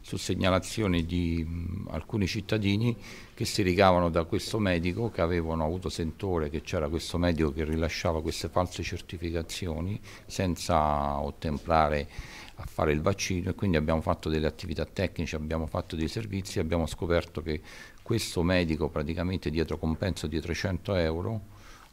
su segnalazione di mh, alcuni cittadini che si ricavano da questo medico che avevano avuto sentore che c'era questo medico che rilasciava queste false certificazioni senza ottemprare a fare il vaccino e quindi abbiamo fatto delle attività tecniche, abbiamo fatto dei servizi e abbiamo scoperto che questo medico praticamente dietro compenso di 300 euro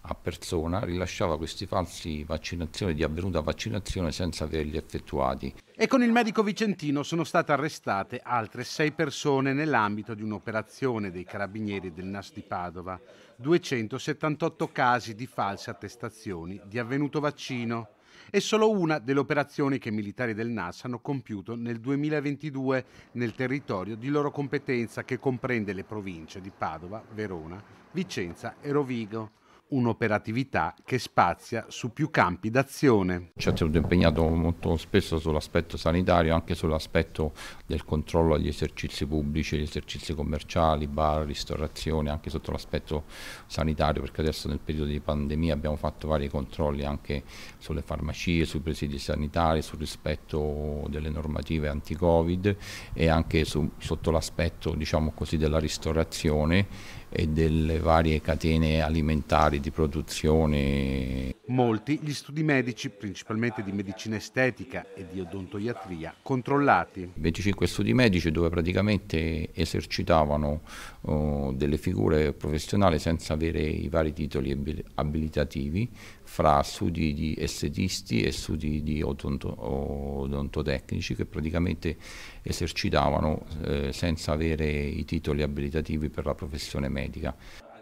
a persona rilasciava questi falsi vaccinazioni di avvenuta vaccinazione senza averli effettuati. E con il medico vicentino sono state arrestate altre sei persone nell'ambito di un'operazione dei carabinieri del NAS di Padova. 278 casi di false attestazioni di avvenuto vaccino. È solo una delle operazioni che i militari del NAS hanno compiuto nel 2022 nel territorio di loro competenza che comprende le province di Padova, Verona, Vicenza e Rovigo un'operatività che spazia su più campi d'azione. Ci ha tenuto impegnato molto spesso sull'aspetto sanitario, anche sull'aspetto del controllo agli esercizi pubblici, gli esercizi commerciali, bar, ristorazione, anche sotto l'aspetto sanitario, perché adesso nel periodo di pandemia abbiamo fatto vari controlli anche sulle farmacie, sui presidi sanitari, sul rispetto delle normative anti-Covid e anche su, sotto l'aspetto diciamo della ristorazione e delle varie catene alimentari materiali, di produzione. Molti gli studi medici, principalmente di medicina estetica e di odontoiatria, controllati. 25 studi medici dove praticamente esercitavano oh, delle figure professionali senza avere i vari titoli abilitativi, fra studi di estetisti e studi di odonto, odontotecnici che praticamente esercitavano eh, senza avere i titoli abilitativi per la professione medica.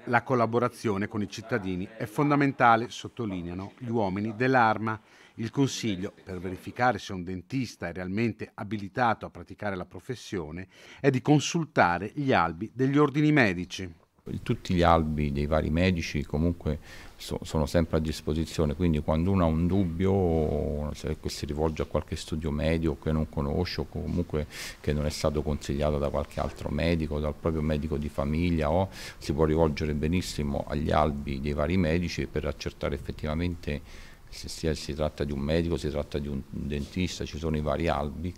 La collaborazione con i cittadini è fondamentale, sottolineano gli uomini dell'Arma. Il Consiglio, per verificare se un dentista è realmente abilitato a praticare la professione, è di consultare gli albi degli ordini medici. Tutti gli albi dei vari medici comunque so, sono sempre a disposizione, quindi quando uno ha un dubbio, se si rivolge a qualche studio medico che non conosce o comunque che non è stato consigliato da qualche altro medico, dal proprio medico di famiglia, o, si può rivolgere benissimo agli albi dei vari medici per accertare effettivamente se si tratta di un medico, si tratta di un dentista, ci sono i vari albi.